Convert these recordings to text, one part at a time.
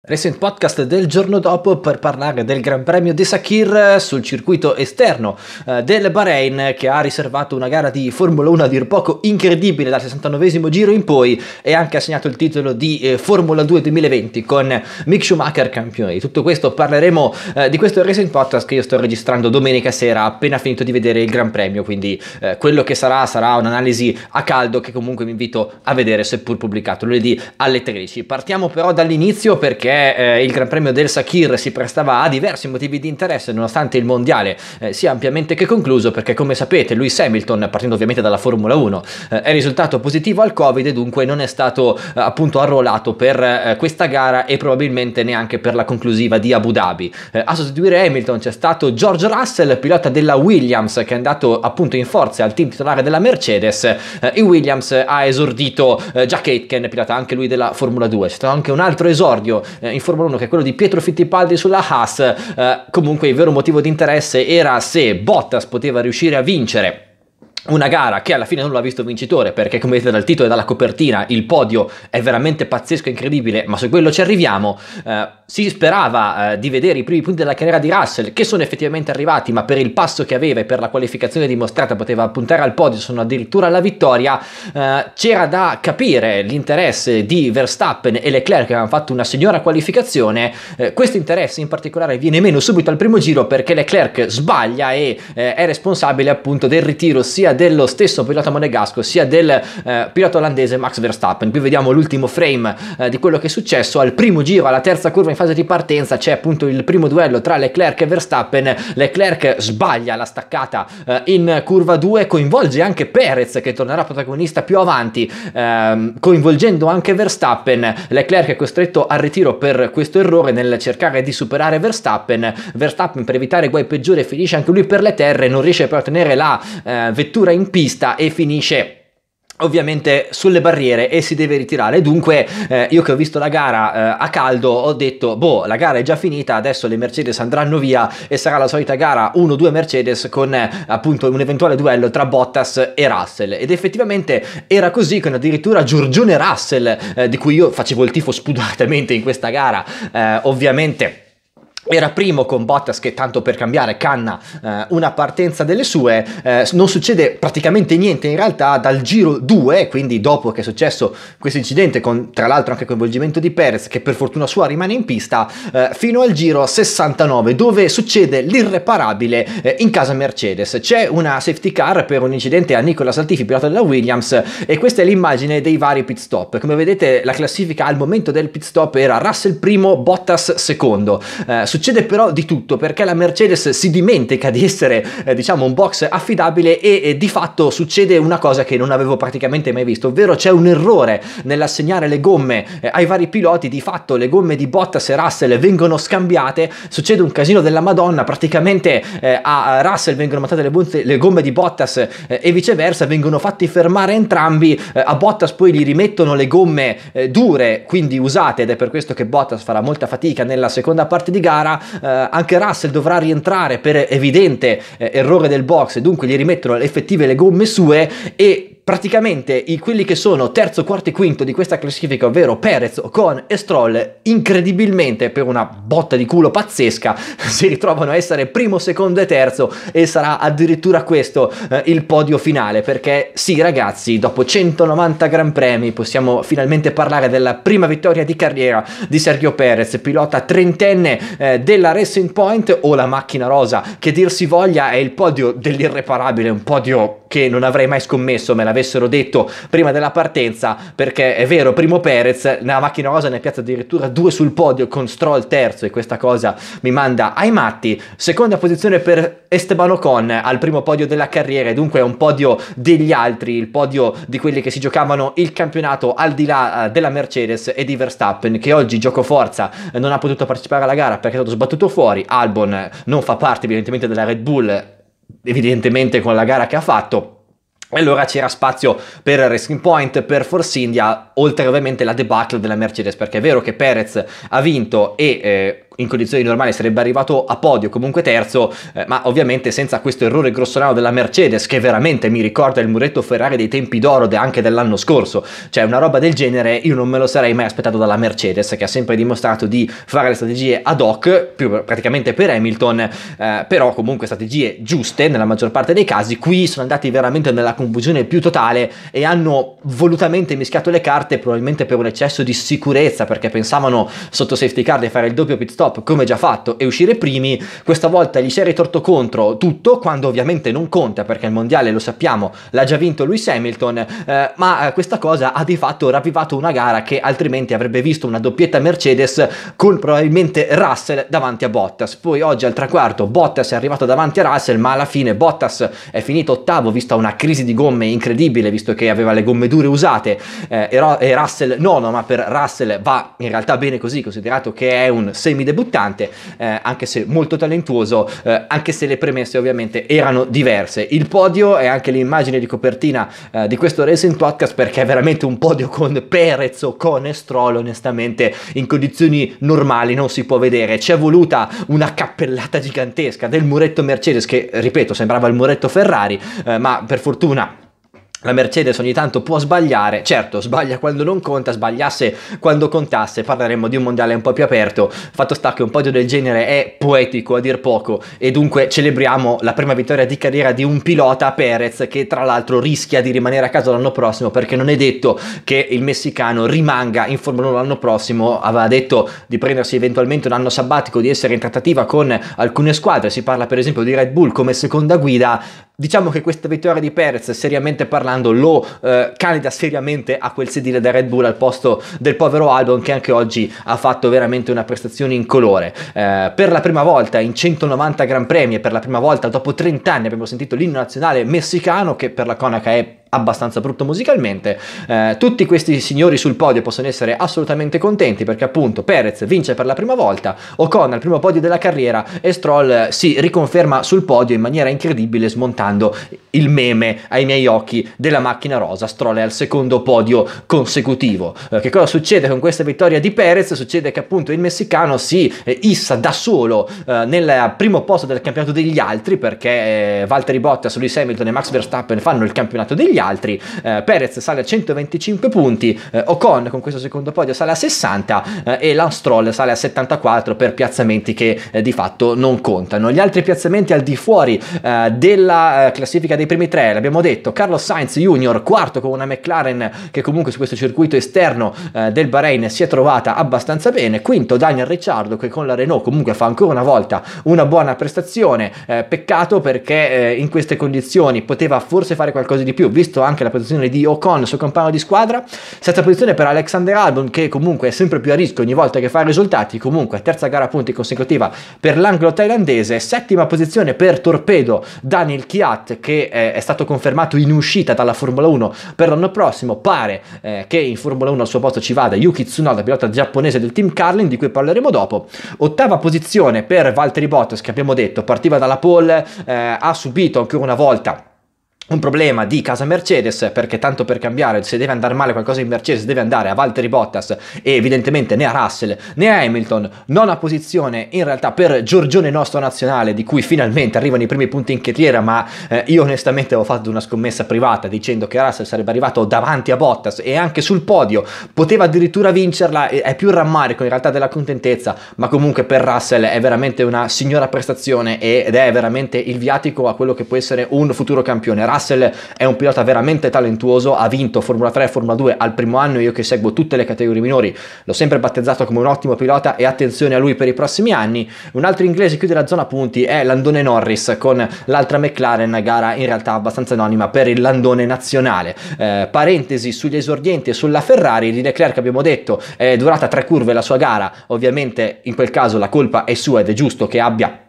Recent podcast del giorno dopo per parlare del Gran Premio di Sakir eh, sul circuito esterno eh, del Bahrain che ha riservato una gara di Formula 1 a dir poco incredibile dal 69 giro in poi e anche assegnato il titolo di eh, Formula 2 2020 con Mick Schumacher campione. Di tutto questo parleremo di questo Recent podcast che io sto registrando domenica sera appena finito di vedere il Gran Premio, quindi quello che sarà sarà un'analisi a caldo che comunque vi invito a vedere seppur pubblicato lunedì alle 13. Partiamo però dall'inizio perché perché eh, il Gran Premio del Sakir si prestava a diversi motivi di interesse nonostante il mondiale eh, sia ampiamente che concluso perché come sapete Lewis Hamilton partendo ovviamente dalla Formula 1 eh, è risultato positivo al Covid e dunque non è stato eh, appunto arruolato per eh, questa gara e probabilmente neanche per la conclusiva di Abu Dhabi. Eh, a sostituire Hamilton c'è stato George Russell, pilota della Williams che è andato appunto in forza al team titolare della Mercedes e Williams ha esordito Jack Aitken, pilota anche lui della Formula 2. C'è stato anche un altro esordio eh, in Formula 1 che è quello di Pietro Fittipaldi sulla Haas, eh, comunque il vero motivo di interesse era se Bottas poteva riuscire a vincere una gara che alla fine non l'ha visto vincitore perché come vedete dal titolo e dalla copertina il podio è veramente pazzesco e incredibile ma su quello ci arriviamo eh, si sperava eh, di vedere i primi punti della carriera di Russell che sono effettivamente arrivati ma per il passo che aveva e per la qualificazione dimostrata poteva puntare al podio sono addirittura alla vittoria eh, c'era da capire l'interesse di Verstappen e Leclerc che avevano fatto una signora qualificazione eh, questo interesse in particolare viene meno subito al primo giro perché Leclerc sbaglia e eh, è responsabile appunto del ritiro sia dello stesso pilota monegasco sia del eh, pilota olandese Max Verstappen. Qui vediamo l'ultimo frame eh, di quello che è successo al primo giro, alla terza curva in fase di partenza c'è appunto il primo duello tra Leclerc e Verstappen. Leclerc sbaglia la staccata eh, in curva 2, coinvolge anche Perez che tornerà protagonista più avanti, ehm, coinvolgendo anche Verstappen. Leclerc è costretto al ritiro per questo errore nel cercare di superare Verstappen. Verstappen per evitare guai peggiori finisce anche lui per le terre, non riesce però a tenere la eh, vettura addirittura in pista e finisce ovviamente sulle barriere e si deve ritirare dunque eh, io che ho visto la gara eh, a caldo ho detto boh la gara è già finita adesso le Mercedes andranno via e sarà la solita gara 1-2 Mercedes con eh, appunto un eventuale duello tra Bottas e Russell ed effettivamente era così con addirittura Giorgione Russell eh, di cui io facevo il tifo spudoratamente in questa gara eh, ovviamente era primo con Bottas che tanto per cambiare canna eh, una partenza delle sue, eh, non succede praticamente niente in realtà dal giro 2, quindi dopo che è successo questo incidente con tra l'altro anche coinvolgimento di Perez che per fortuna sua rimane in pista, eh, fino al giro 69 dove succede l'irreparabile eh, in casa Mercedes. C'è una safety car per un incidente a Nicola Saltifi, pilota della Williams e questa è l'immagine dei vari pit stop. Come vedete la classifica al momento del pit stop era Russell primo, Bottas secondo eh, succede però di tutto perché la Mercedes si dimentica di essere eh, diciamo un box affidabile e, e di fatto succede una cosa che non avevo praticamente mai visto, ovvero c'è un errore nell'assegnare le gomme eh, ai vari piloti, di fatto le gomme di Bottas e Russell vengono scambiate, succede un casino della Madonna, praticamente eh, a Russell vengono montate le, bonze, le gomme di Bottas eh, e viceversa, vengono fatti fermare entrambi, eh, a Bottas poi gli rimettono le gomme eh, dure, quindi usate ed è per questo che Bottas farà molta fatica nella seconda parte di gara gara, eh, anche Russell dovrà rientrare per evidente eh, errore del box, dunque gli rimettono le effettive le gomme sue e praticamente i, quelli che sono terzo, quarto e quinto di questa classifica, ovvero Perez, Ocon e Stroll, incredibilmente per una botta di culo pazzesca, si ritrovano a essere primo, secondo e terzo e sarà addirittura questo eh, il podio finale, perché sì ragazzi, dopo 190 Gran Premi possiamo finalmente parlare della prima vittoria di carriera di Sergio Perez, pilota trentenne eh, della Racing Point o la macchina rosa, che dir si voglia è il podio dell'irreparabile, un podio che non avrei mai scommesso me l'avessero detto prima della partenza, perché è vero, primo Perez, nella macchina rosa ne piazza addirittura due sul podio con Stroll terzo e questa cosa mi manda ai matti. Seconda posizione per Esteban Ocon al primo podio della carriera, dunque è un podio degli altri, il podio di quelli che si giocavano il campionato al di là eh, della Mercedes e di Verstappen, che oggi gioco forza non ha potuto partecipare alla gara perché è stato sbattuto fuori, Albon non fa parte evidentemente della Red Bull evidentemente con la gara che ha fatto. Allora c'era spazio per Racing Point, per Force India, oltre ovviamente la debacle della Mercedes, perché è vero che Perez ha vinto e eh, in condizioni normali sarebbe arrivato a podio, comunque terzo, eh, ma ovviamente senza questo errore grossolano della Mercedes che veramente mi ricorda il muretto Ferrari dei tempi d'oro de anche dell'anno scorso, cioè una roba del genere io non me lo sarei mai aspettato dalla Mercedes che ha sempre dimostrato di fare le strategie ad hoc, più praticamente per Hamilton, eh, però comunque strategie giuste nella maggior parte dei casi, qui sono andati veramente nella confusione più totale e hanno volutamente mischiato le carte probabilmente per un eccesso di sicurezza perché pensavano sotto safety car di fare il doppio pit stop top come già fatto e uscire primi, questa volta gli si è ritorto contro tutto, quando ovviamente non conta perché il mondiale lo sappiamo l'ha già vinto Lewis Hamilton, eh, ma eh, questa cosa ha di fatto ravvivato una gara che altrimenti avrebbe visto una doppietta Mercedes con probabilmente Russell davanti a Bottas. Poi oggi al traguardo Bottas è arrivato davanti a Russell, ma alla fine Bottas è finito ottavo visto una crisi di gomme incredibile, visto che aveva le gomme dure usate eh, e, Russell nono, ma per Russell va in realtà bene così, considerato che è un semi-debutto debuttante, eh, anche se molto talentuoso, eh, anche se le premesse ovviamente erano diverse. Il podio è anche l'immagine di copertina eh, di questo Racing Podcast perché è veramente un podio con Perez o con Estrolo, onestamente in condizioni normali non si può vedere. C'è voluta una cappellata gigantesca del muretto Mercedes che, ripeto, sembrava il muretto Ferrari, eh, ma per fortuna la Mercedes ogni tanto può sbagliare, certo sbaglia quando non conta, sbagliasse quando contasse, parleremmo di un mondiale un po' più aperto, fatto sta che un podio del genere è poetico a dir poco e dunque celebriamo la prima vittoria di carriera di un pilota Perez che tra l'altro rischia di rimanere a casa l'anno prossimo perché non è detto che il messicano rimanga in Formula 1 l'anno prossimo, aveva detto di prendersi eventualmente un anno sabbatico, di essere in trattativa con alcune squadre, si parla per esempio di Red Bull come seconda guida, Diciamo che questa vittoria di Perez, seriamente parlando, lo eh, candida seriamente a quel sedile da Red Bull al posto del povero Albon che anche oggi ha fatto veramente una prestazione in colore. Eh, per la prima volta in 190 Gran Premi e per la prima volta dopo 30 anni abbiamo sentito l'inno nazionale messicano che per la Conaca è abbastanza brutto musicalmente. Eh, tutti questi signori sul podio possono essere assolutamente contenti perché appunto Perez vince per la prima volta, Ocon al primo podio della carriera e Stroll eh, si riconferma sul podio in maniera incredibile smontando il meme ai miei occhi della macchina rosa. Stroll è al secondo podio consecutivo. Eh, che cosa succede con questa vittoria di Perez? Succede che appunto il messicano si eh, issa da solo eh, nel primo posto del campionato degli altri perché Valtteri Bottas, Lewis Hamilton e Max Verstappen fanno il campionato degli altri gli altri. Eh, Perez sale a 125 punti, eh, Ocon con questo secondo podio sale a 60 eh, e Lance Stroll sale a 74 per piazzamenti che eh, di fatto non contano. Gli altri piazzamenti al di fuori eh, della eh, classifica dei primi tre, l'abbiamo detto, Carlos Sainz Junior quarto con una McLaren che comunque su questo circuito esterno del Bahrain si è trovata abbastanza bene, quinto Daniel Ricciardo che con la Renault comunque fa ancora una volta una buona prestazione, peccato perché in queste condizioni poteva forse fare qualcosa di più, visto visto anche la posizione di Ocon, suo compagno di squadra, sesta posizione per Alexander Albon che comunque è sempre più a rischio ogni volta che fa risultati, comunque terza gara punti consecutiva per l'anglo thailandese, settima posizione per Torpedo Daniel Kiat che eh, è stato confermato in uscita dalla Formula 1 per l'anno prossimo, pare eh, che in Formula 1 al suo posto ci vada Yuki Tsunoda, pilota giapponese del team Carlin di cui parleremo dopo, ottava posizione per Valtteri Bottas che abbiamo detto partiva dalla pole, eh, ha subito ancora una volta un problema di casa Mercedes perché tanto per cambiare se deve andare male qualcosa in Mercedes deve andare a Valtteri Bottas e evidentemente né a Russell né a Hamilton non a posizione in realtà per Giorgione nostro nazionale di cui finalmente arrivano i primi punti in carriera ma eh, io onestamente avevo fatto una scommessa privata dicendo che Russell sarebbe arrivato davanti a Bottas e anche sul podio poteva addirittura vincerla è più rammarico in realtà della contentezza ma comunque per Russell è veramente una signora prestazione ed è veramente il viatico a quello che può essere un futuro campione Russell Russell è un pilota veramente talentuoso, ha vinto Formula 3 e Formula 2 al primo anno, io che seguo tutte le categorie minori l'ho sempre battezzato come un ottimo pilota e attenzione a lui per i prossimi anni. Un altro inglese chiude la zona punti è Landone Norris con l'altra McLaren, gara in realtà abbastanza anonima per il Landone nazionale. Eh, parentesi sugli esordienti e sulla Ferrari di Leclerc abbiamo detto è durata tre curve la sua gara, ovviamente in quel caso la colpa è sua ed è giusto che abbia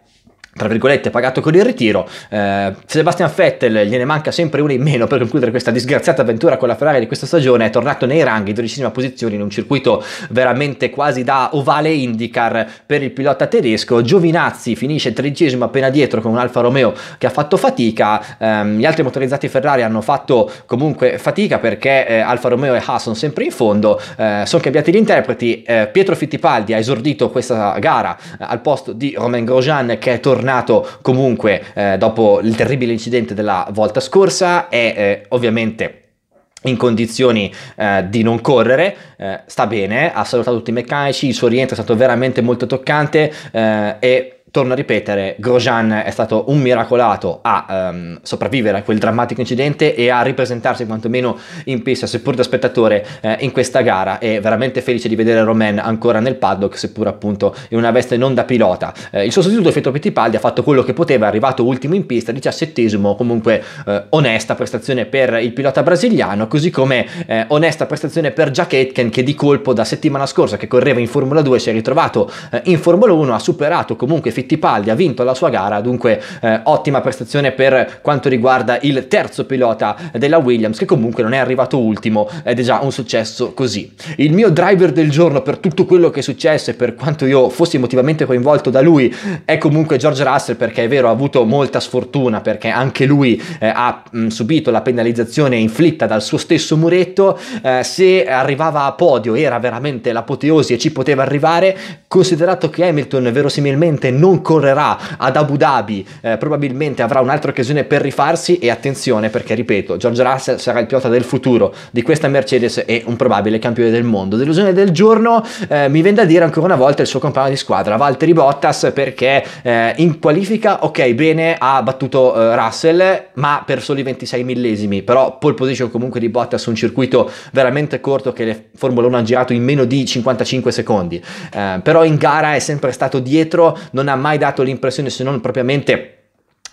tra virgolette pagato con il ritiro eh, Sebastian Vettel gliene manca sempre uno in meno per concludere questa disgraziata avventura con la Ferrari di questa stagione è tornato nei ranghi 12 posizione in un circuito veramente quasi da ovale IndyCar per il pilota tedesco Giovinazzi finisce tredicesimo appena dietro con un Alfa Romeo che ha fatto fatica eh, gli altri motorizzati Ferrari hanno fatto comunque fatica perché eh, Alfa Romeo e Haas sono sempre in fondo eh, sono cambiati gli interpreti eh, Pietro Fittipaldi ha esordito questa gara eh, al posto di Romain Grosjean che è tornato tornato comunque eh, dopo il terribile incidente della volta scorsa, è eh, ovviamente in condizioni eh, di non correre, eh, sta bene, ha salutato tutti i meccanici, il suo rientro è stato veramente molto toccante eh, e torno a ripetere, Grosjean è stato un miracolato a um, sopravvivere a quel drammatico incidente e a ripresentarsi quantomeno in pista, seppur da spettatore, eh, in questa gara. È veramente felice di vedere Romain ancora nel paddock, seppur appunto in una veste non da pilota. Eh, il suo sostituto Pietro Pettipaldi, ha fatto quello che poteva, è arrivato ultimo in pista, diciassettesimo, comunque eh, onesta prestazione per il pilota brasiliano, così come eh, onesta prestazione per Jack Aitken che di colpo da settimana scorsa che correva in Formula 2 si è ritrovato eh, in Formula 1, ha superato comunque Fittipaldi Fittipaldi ha vinto la sua gara, dunque eh, ottima prestazione per quanto riguarda il terzo pilota della Williams che comunque non è arrivato ultimo ed è già un successo così. Il mio driver del giorno per tutto quello che è successo e per quanto io fossi emotivamente coinvolto da lui è comunque George Russell perché è vero ha avuto molta sfortuna perché anche lui eh, ha mh, subito la penalizzazione inflitta dal suo stesso muretto, eh, se arrivava a podio era veramente l'apoteosi e ci poteva arrivare, considerato che Hamilton verosimilmente non non correrà ad Abu Dhabi, eh, probabilmente avrà un'altra occasione per rifarsi e attenzione perché, ripeto, George Russell sarà il pilota del futuro di questa Mercedes e un probabile campione del mondo. Delusione del giorno, eh, mi vende a dire ancora una volta il suo compagno di squadra, Valtteri Bottas, perché eh, in qualifica, ok, bene, ha battuto eh, Russell, ma per soli 26 millesimi, però pole position comunque di Bottas su un circuito veramente corto che le Formula 1 ha girato in meno di 55 secondi. Eh, però in gara è sempre stato dietro, non ha mai dato l'impressione, se non propriamente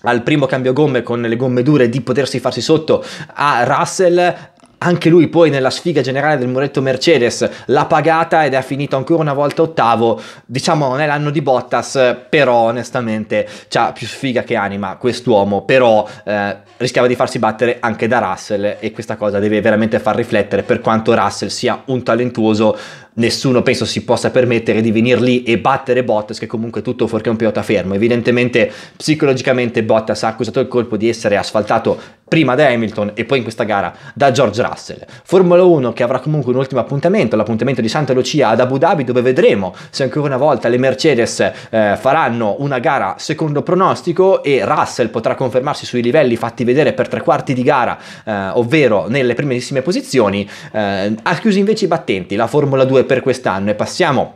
al primo cambio gomme con le gomme dure di potersi farsi sotto a Russell anche lui poi nella sfiga generale del muretto Mercedes l'ha pagata ed è finito ancora una volta ottavo. Diciamo non è l'anno di Bottas, però onestamente ha più sfiga che anima quest'uomo, però eh, rischiava di farsi battere anche da Russell e questa cosa deve veramente far riflettere per quanto Russell sia un talentuoso nessuno penso si possa permettere di venire lì e battere Bottas che comunque tutto fuorché un pilota fermo evidentemente psicologicamente Bottas ha accusato il colpo di essere asfaltato prima da Hamilton e poi in questa gara da George Russell Formula 1 che avrà comunque un ultimo appuntamento l'appuntamento di Santa Lucia ad Abu Dhabi dove vedremo se ancora una volta le Mercedes eh, faranno una gara secondo pronostico e Russell potrà confermarsi sui livelli fatti vedere per tre quarti di gara eh, ovvero nelle primissime posizioni eh, ha chiuso invece i battenti la Formula 2 per quest'anno e passiamo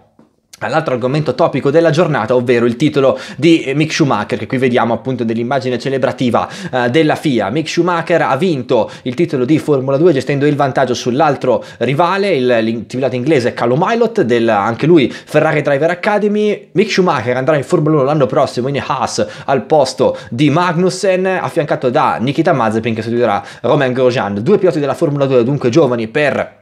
all'altro argomento topico della giornata, ovvero il titolo di Mick Schumacher, che qui vediamo appunto dell'immagine celebrativa eh, della FIA. Mick Schumacher ha vinto il titolo di Formula 2 gestendo il vantaggio sull'altro rivale, il pilota inglese Callum Milot, del, anche lui Ferrari Driver Academy. Mick Schumacher andrà in Formula 1 l'anno prossimo in Haas al posto di Magnussen, affiancato da Nikita Mazepin che sostituirà Romain Grosjean. Due piloti della Formula 2 dunque giovani per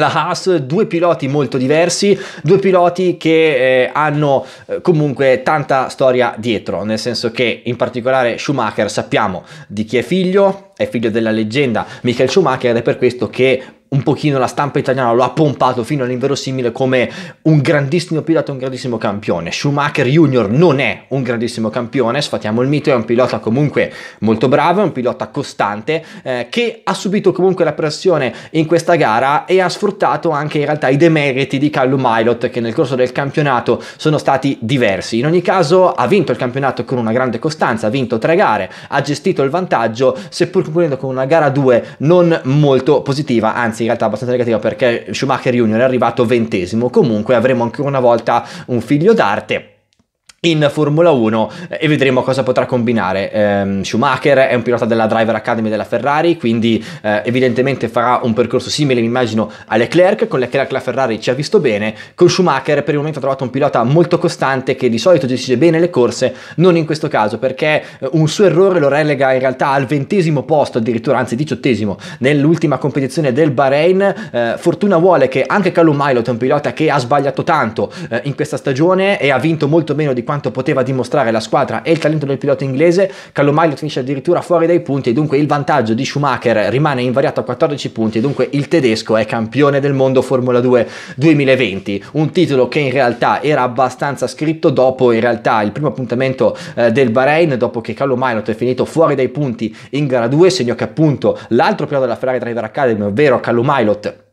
la Haas, due piloti molto diversi, due piloti che eh, hanno eh, comunque tanta storia dietro, nel senso che in particolare Schumacher sappiamo di chi è figlio, è figlio della leggenda Michael Schumacher, ed è per questo che un pochino la stampa italiana lo ha pompato fino all'inverosimile come un grandissimo pilota, un grandissimo campione. Schumacher Junior non è un grandissimo campione, sfatiamo il mito, è un pilota comunque molto bravo, è un pilota costante eh, che ha subito comunque la pressione in questa gara e ha sfruttato anche in realtà i demeriti di Callum Milot che nel corso del campionato sono stati diversi. In ogni caso ha vinto il campionato con una grande costanza, ha vinto tre gare, ha gestito il vantaggio seppur concludendo con una gara 2 non molto positiva, anzi in realtà abbastanza negativa perché Schumacher Junior è arrivato ventesimo, comunque avremo ancora una volta un figlio d'arte in Formula 1 eh, e vedremo cosa potrà combinare. Eh, Schumacher è un pilota della Driver Academy della Ferrari, quindi eh, evidentemente farà un percorso simile, mi immagino, a Leclerc. Con Leclerc la Ferrari ci ha visto bene, con Schumacher per il momento ha trovato un pilota molto costante che di solito gestisce bene le corse, non in questo caso perché eh, un suo errore lo relega in realtà al ventesimo posto, addirittura anzi diciottesimo, nell'ultima competizione del Bahrain. Eh, fortuna vuole che anche Callum Milot è un pilota che ha sbagliato tanto eh, in questa stagione e ha vinto molto meno di quanto poteva dimostrare la squadra e il talento del pilota inglese, Callumai lo finisce addirittura fuori dai punti e dunque il vantaggio di Schumacher rimane invariato a 14 punti e dunque il tedesco è campione del mondo Formula 2 2020, un titolo che in realtà era abbastanza scritto dopo in realtà il primo appuntamento eh, del Bahrain, dopo che Carlo Mailot è finito fuori dai punti in gara 2, segno che appunto l'altro pilota della Ferrari Driver Academy, ovvero Carlo Mailot,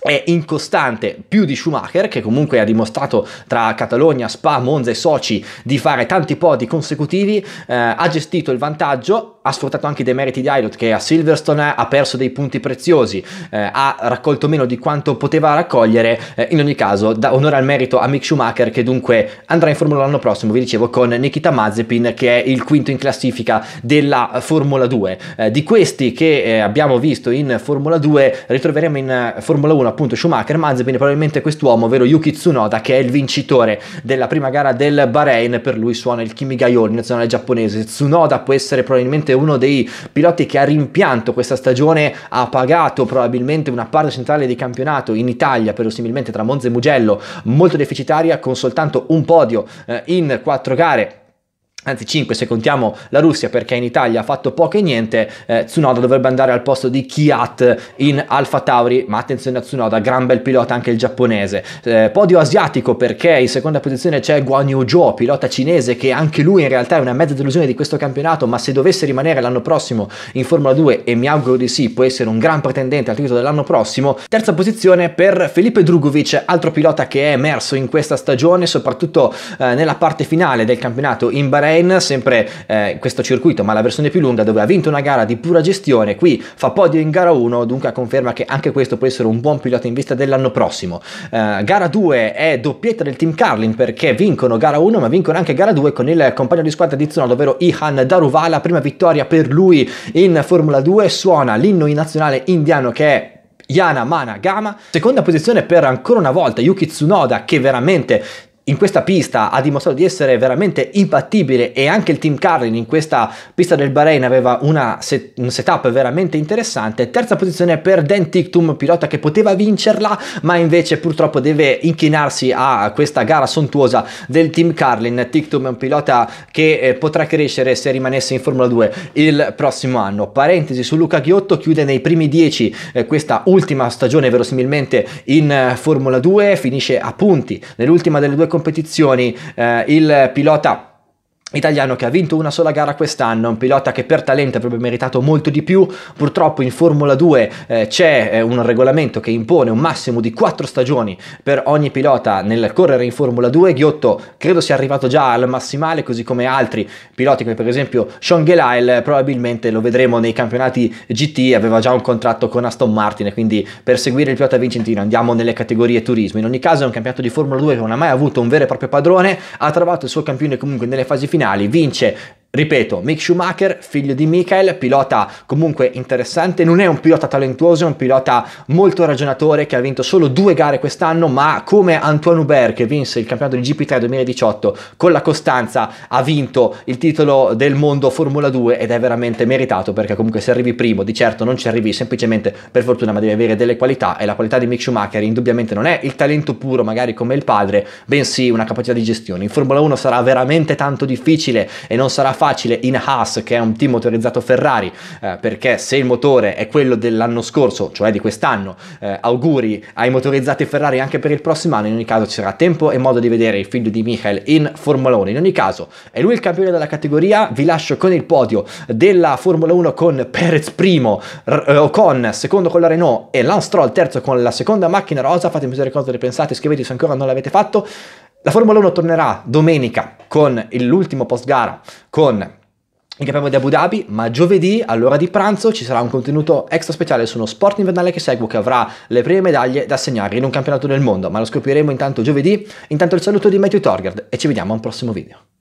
è incostante più di Schumacher che comunque ha dimostrato tra Catalogna, Spa, Monza e Sochi di fare tanti podi consecutivi eh, ha gestito il vantaggio ha sfruttato anche i demeriti di Aylot che a Silverstone ha perso dei punti preziosi eh, ha raccolto meno di quanto poteva raccogliere eh, in ogni caso da onore al merito a Mick Schumacher che dunque andrà in Formula l'anno prossimo vi dicevo con Nikita Mazepin che è il quinto in classifica della Formula 2 eh, di questi che eh, abbiamo visto in Formula 2 ritroveremo in eh, Formula 1 appunto Schumacher, Mazepin e probabilmente quest'uomo, ovvero Yuki Tsunoda, che è il vincitore della prima gara del Bahrain, per lui suona il Kimi Gaioli, nazionale giapponese. Tsunoda può essere probabilmente uno dei piloti che ha rimpianto questa stagione, ha pagato probabilmente una parte centrale di campionato in Italia, verosimilmente tra Monza e Mugello, molto deficitaria, con soltanto un podio eh, in quattro gare anzi 5 se contiamo la Russia perché in Italia ha fatto poco e niente, eh, Tsunoda dovrebbe andare al posto di Kiat in Alfa Tauri, ma attenzione a Tsunoda, gran bel pilota anche il giapponese. Eh, podio asiatico perché in seconda posizione c'è Guan Yu Zhou, pilota cinese che anche lui in realtà è una mezza delusione di questo campionato, ma se dovesse rimanere l'anno prossimo in Formula 2 e mi auguro di sì, può essere un gran pretendente al titolo dell'anno prossimo. Terza posizione per Felipe Drugovic, altro pilota che è emerso in questa stagione, soprattutto eh, nella parte finale del campionato in Bahrain Bahrain, sempre eh, questo circuito, ma la versione più lunga, dove ha vinto una gara di pura gestione, qui fa podio in gara 1, dunque conferma che anche questo può essere un buon pilota in vista dell'anno prossimo. Eh, gara 2 è doppietta del team Carlin perché vincono gara 1, ma vincono anche gara 2 con il compagno di squadra di Zonal, ovvero Ihan Daruvala, prima vittoria per lui in Formula 2, suona l'inno in nazionale indiano che è Yana Mana Gama, seconda posizione per ancora una volta Yuki Tsunoda che veramente in questa pista ha dimostrato di essere veramente impattibile e anche il team Carlin in questa pista del Bahrain aveva set, un setup veramente interessante. Terza posizione per Dan Tictum, pilota che poteva vincerla ma invece purtroppo deve inchinarsi a questa gara sontuosa del team Carlin. Tictum è un pilota che eh, potrà crescere se rimanesse in Formula 2 il prossimo anno. Parentesi su Luca Ghiotto, chiude nei primi 10 eh, questa ultima stagione verosimilmente in eh, Formula 2, finisce a punti nell'ultima delle due competizioni competizioni eh, il pilota italiano che ha vinto una sola gara quest'anno, un pilota che per talento avrebbe meritato molto di più, purtroppo in Formula 2 eh, c'è eh, un regolamento che impone un massimo di 4 stagioni per ogni pilota nel correre in Formula 2, Ghiotto credo sia arrivato già al massimale così come altri piloti come per esempio Sean Gelael, probabilmente lo vedremo nei campionati GT, aveva già un contratto con Aston Martin quindi per seguire il pilota vincentino andiamo nelle categorie turismo, in ogni caso è un campionato di Formula 2 che non ha mai avuto un vero e proprio padrone, ha trovato il suo campione comunque nelle fasi finali finali vince Ripeto, Mick Schumacher, figlio di Michael, pilota comunque interessante, non è un pilota talentuoso, è un pilota molto ragionatore che ha vinto solo due gare quest'anno, ma come Antoine Hubert che vinse il campionato di GP3 2018 con la costanza ha vinto il titolo del mondo Formula 2 ed è veramente meritato perché comunque se arrivi primo, di certo non ci arrivi semplicemente per fortuna, ma devi avere delle qualità e la qualità di Mick Schumacher indubbiamente non è il talento puro magari come il padre, bensì una capacità di gestione. In Formula 1 sarà veramente tanto difficile e non sarà facile facile in Haas, che è un team motorizzato Ferrari, eh, perché se il motore è quello dell'anno scorso, cioè di quest'anno, eh, auguri ai motorizzati Ferrari anche per il prossimo anno, in ogni caso ci sarà tempo e modo di vedere il figlio di Michael in Formula 1. In ogni caso, è lui il campione della categoria, vi lascio con il podio della Formula 1 con Perez primo, eh, Ocon secondo con la Renault e Lance Stroll terzo con la seconda macchina rosa, fatemi sapere cosa ne pensate, iscrivetevi se ancora non l'avete fatto. La Formula 1 tornerà domenica con l'ultimo post gara con il campionato di Abu Dhabi, ma giovedì all'ora di pranzo ci sarà un contenuto extra speciale su uno sport invernale che seguo che avrà le prime medaglie da assegnare in un campionato del mondo, ma lo scopriremo intanto giovedì. Intanto il saluto di Matthew Torgard e ci vediamo a un prossimo video.